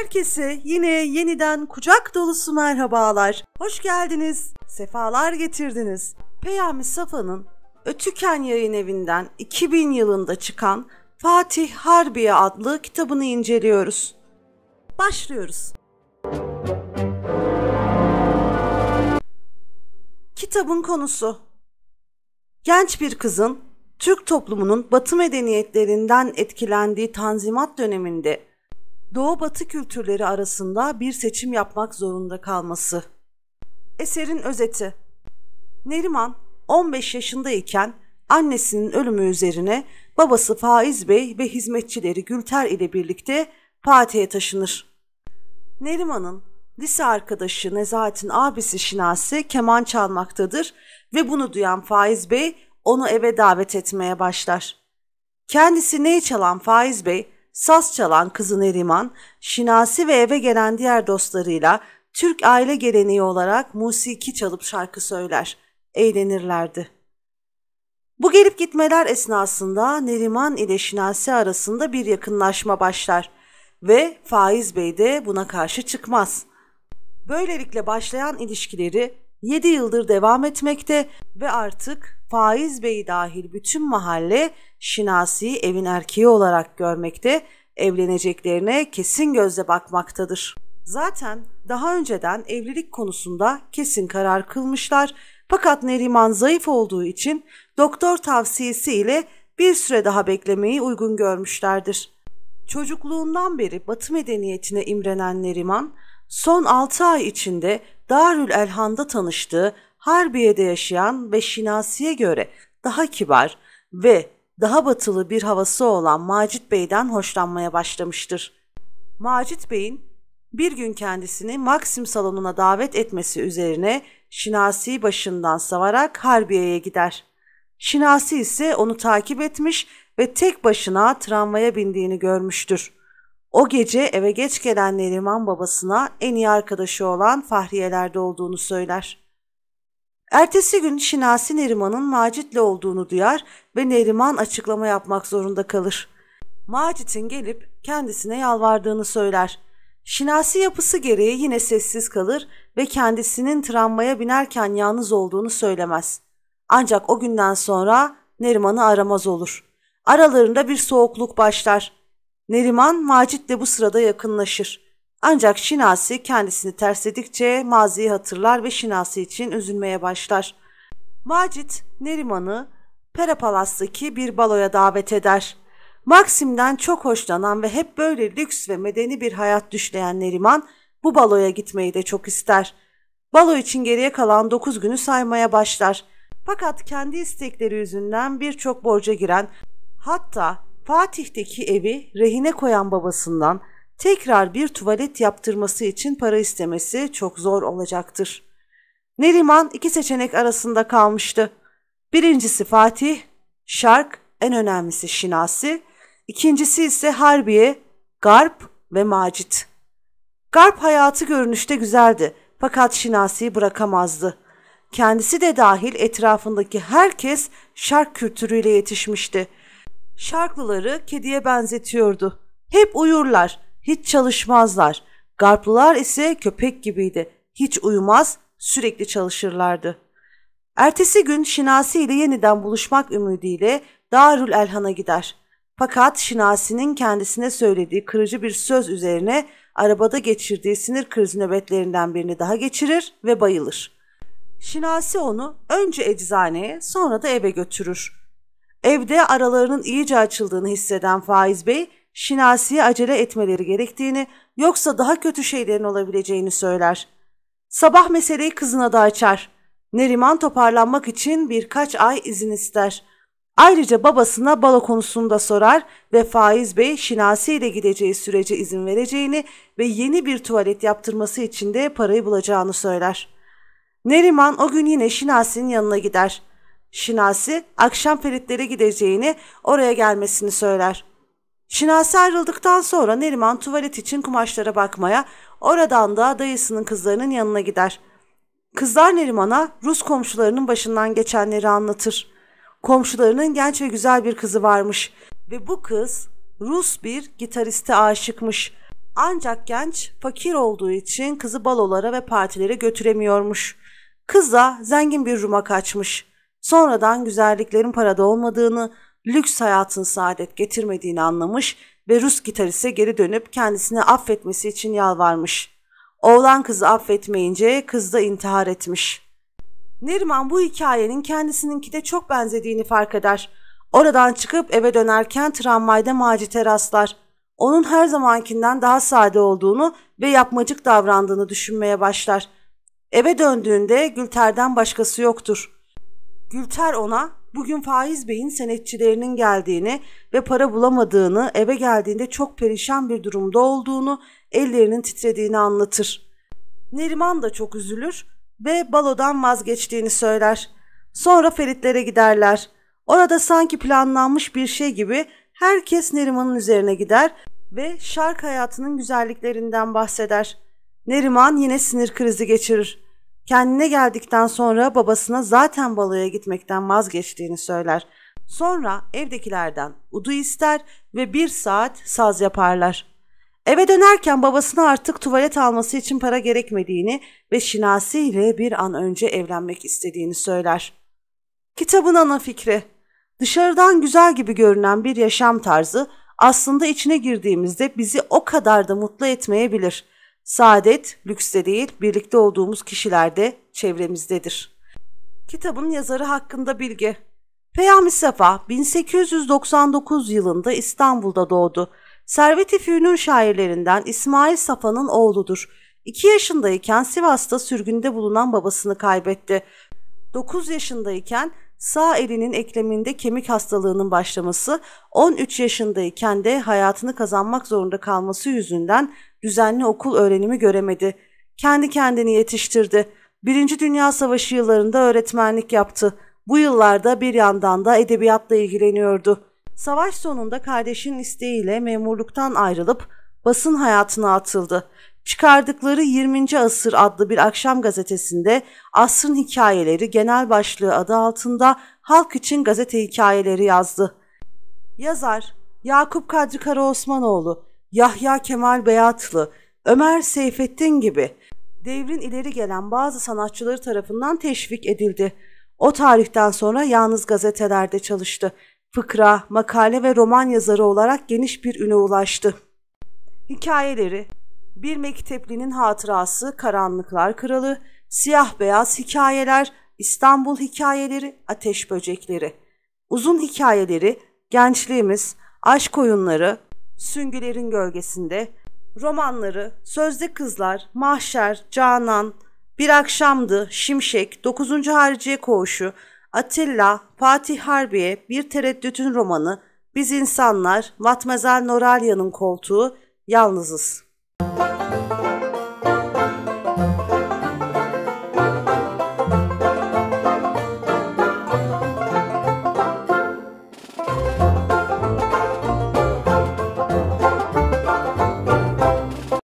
Herkese yine yeniden kucak dolusu merhabalar. Hoş geldiniz, sefalar getirdiniz. Peyami Safa'nın Ötüken Yayın Evi'nden 2000 yılında çıkan Fatih Harbiye adlı kitabını inceliyoruz. Başlıyoruz. Kitabın konusu Genç bir kızın Türk toplumunun batı medeniyetlerinden etkilendiği tanzimat döneminde Doğu-Batı kültürleri arasında bir seçim yapmak zorunda kalması. Eserin özeti Neriman 15 yaşındayken annesinin ölümü üzerine babası Faiz Bey ve hizmetçileri Gülter ile birlikte Fatih'e taşınır. Neriman'ın lise arkadaşı Nezahat'in abisi Şinasi keman çalmaktadır ve bunu duyan Faiz Bey onu eve davet etmeye başlar. Kendisi neyi çalan Faiz Bey saz çalan kızı Neriman, Şinasi ve eve gelen diğer dostlarıyla Türk aile geleneği olarak musiki çalıp şarkı söyler, eğlenirlerdi. Bu gelip gitmeler esnasında Neriman ile Şinasi arasında bir yakınlaşma başlar ve Faiz Bey de buna karşı çıkmaz. Böylelikle başlayan ilişkileri 7 yıldır devam etmekte ve artık Faiz Bey dahil bütün mahalle Şinasi'yi evin erkeği olarak görmekte, evleneceklerine kesin gözle bakmaktadır. Zaten daha önceden evlilik konusunda kesin karar kılmışlar fakat Neriman zayıf olduğu için doktor tavsiyesiyle bir süre daha beklemeyi uygun görmüşlerdir. Çocukluğundan beri Batı medeniyetine imrenen Neriman, son 6 ay içinde Darül Elhan'da tanıştığı Harbiye'de yaşayan ve Şinasi'ye göre daha kibar ve daha batılı bir havası olan Macit Bey'den hoşlanmaya başlamıştır. Macit Bey'in bir gün kendisini Maxim salonuna davet etmesi üzerine Şinasi başından savarak Harbiye'ye gider. Şinasi ise onu takip etmiş ve tek başına tramvaya bindiğini görmüştür. O gece eve geç gelen Neriman babasına en iyi arkadaşı olan Fahriyelerde olduğunu söyler. Ertesi gün Şinasi Neriman'ın Macit'le olduğunu duyar ve Neriman açıklama yapmak zorunda kalır. Macit'in gelip kendisine yalvardığını söyler. Şinasi yapısı gereği yine sessiz kalır ve kendisinin tramvaya binerken yalnız olduğunu söylemez. Ancak o günden sonra Neriman'ı aramaz olur. Aralarında bir soğukluk başlar. Neriman Macit'le bu sırada yakınlaşır. Ancak Şinasi kendisini tersledikçe maziyi hatırlar ve Şinasi için üzülmeye başlar. Macit Neriman'ı Pera Palas'taki bir baloya davet eder. Maxim'den çok hoşlanan ve hep böyle lüks ve medeni bir hayat düşleyen Neriman bu baloya gitmeyi de çok ister. Balo için geriye kalan 9 günü saymaya başlar. Fakat kendi istekleri yüzünden birçok borca giren hatta Fatih'teki evi rehine koyan babasından tekrar bir tuvalet yaptırması için para istemesi çok zor olacaktır. Neriman iki seçenek arasında kalmıştı. Birincisi Fatih, Şark, en önemlisi Şinasi, ikincisi ise Harbiye, Garp ve Macit. Garp hayatı görünüşte güzeldi fakat Şinasi'yi bırakamazdı. Kendisi de dahil etrafındaki herkes şark kültürüyle yetişmişti. Şarklıları kediye benzetiyordu. Hep uyurlar, hiç çalışmazlar. Garplılar ise köpek gibiydi. Hiç uyumaz, sürekli çalışırlardı. Ertesi gün Şinasi ile yeniden buluşmak ümidiyle Darül Elhan'a gider. Fakat Şinasi'nin kendisine söylediği kırıcı bir söz üzerine arabada geçirdiği sinir krizi nöbetlerinden birini daha geçirir ve bayılır. Şinasi onu önce eczaneye sonra da eve götürür. Evde aralarının iyice açıldığını hisseden Faiz Bey Şinasi'ye acele etmeleri gerektiğini, yoksa daha kötü şeylerin olabileceğini söyler. Sabah meseleyi kızına da açar. Neriman toparlanmak için birkaç ay izin ister. Ayrıca babasına balo konusunda sorar ve Faiz Bey Şinasi ile gideceği sürece izin vereceğini ve yeni bir tuvalet yaptırması için de parayı bulacağını söyler. Neriman o gün yine Şinasi'nin yanına gider. Şinasi akşam Feritlere gideceğini, oraya gelmesini söyler.'' Şinasi ayrıldıktan sonra Neriman tuvalet için kumaşlara bakmaya, oradan da dayısının kızlarının yanına gider. Kızlar Neriman'a Rus komşularının başından geçenleri anlatır. Komşularının genç ve güzel bir kızı varmış ve bu kız Rus bir gitariste aşıkmış. Ancak genç fakir olduğu için kızı balolara ve partilere götüremiyormuş. Kız da zengin bir Rum'a kaçmış. Sonradan güzelliklerin parada olmadığını, lüks hayatın saadet getirmediğini anlamış ve Rus gitariste geri dönüp kendisini affetmesi için yalvarmış. Oğlan kızı affetmeyince kız da intihar etmiş. Neriman bu hikayenin kendisininkide çok benzediğini fark eder. Oradan çıkıp eve dönerken tramvayda Macit'e rastlar. Onun her zamankinden daha sade olduğunu ve yapmacık davrandığını düşünmeye başlar. Eve döndüğünde Gülter'den başkası yoktur. Gülter ona Bugün Faiz Bey'in senetçilerinin geldiğini ve para bulamadığını, eve geldiğinde çok perişan bir durumda olduğunu, ellerinin titrediğini anlatır. Neriman da çok üzülür ve balodan vazgeçtiğini söyler. Sonra Feritlere giderler. Orada sanki planlanmış bir şey gibi herkes Neriman'ın üzerine gider ve şark hayatının güzelliklerinden bahseder. Neriman yine sinir krizi geçirir. Kendine geldikten sonra babasına zaten baloya gitmekten vazgeçtiğini söyler. Sonra evdekilerden udu ister ve bir saat saz yaparlar. Eve dönerken babasına artık tuvalet alması için para gerekmediğini ve Şinasi ile bir an önce evlenmek istediğini söyler. Kitabın ana fikri, dışarıdan güzel gibi görünen bir yaşam tarzı aslında içine girdiğimizde bizi o kadar da mutlu etmeyebilir.'' Saadet lükste değil, birlikte olduğumuz kişilerde, çevremizdedir. Kitabın yazarı hakkında bilgi. Peyami Safa 1899 yılında İstanbul'da doğdu. Servet-i Fünun şairlerinden İsmail Safa'nın oğludur. 2 yaşındayken Sivas'ta sürgünde bulunan babasını kaybetti. 9 yaşındayken sağ elinin ekleminde kemik hastalığının başlaması 13 yaşındayken de hayatını kazanmak zorunda kalması yüzünden düzenli okul öğrenimi göremedi. Kendi kendini yetiştirdi. Birinci Dünya Savaşı yıllarında öğretmenlik yaptı. Bu yıllarda bir yandan da edebiyatla ilgileniyordu. Savaş sonunda kardeşin isteğiyle memurluktan ayrılıp basın hayatına atıldı. Çıkardıkları 20. Asır adlı bir akşam gazetesinde Asrın Hikayeleri genel başlığı adı altında halk için gazete hikayeleri yazdı. Yazar Yakup Kadri Osmanoğlu, Yahya Kemal Beyatlı, Ömer Seyfettin gibi devrin ileri gelen bazı sanatçıları tarafından teşvik edildi. O tarihten sonra yalnız gazetelerde çalıştı. Fıkra, makale ve roman yazarı olarak geniş bir üne ulaştı. Hikayeleri bir Mektepli'nin hatırası, Karanlıklar Kralı, Siyah Beyaz Hikayeler, İstanbul Hikayeleri, Ateş Böcekleri. Uzun hikayeleri, Gençliğimiz, Aşk Oyunları, Süngülerin Gölgesinde, romanları, Sözde Kızlar, Mahşer, Canan, Bir Akşamdı, Şimşek, 9. Hariciye Koğuşu, Atilla, Fatih Harbiye, Bir Tereddütün Romanı, Biz İnsanlar, Matmazel Noralya'nın Koltuğu, Yalnızız. Bye.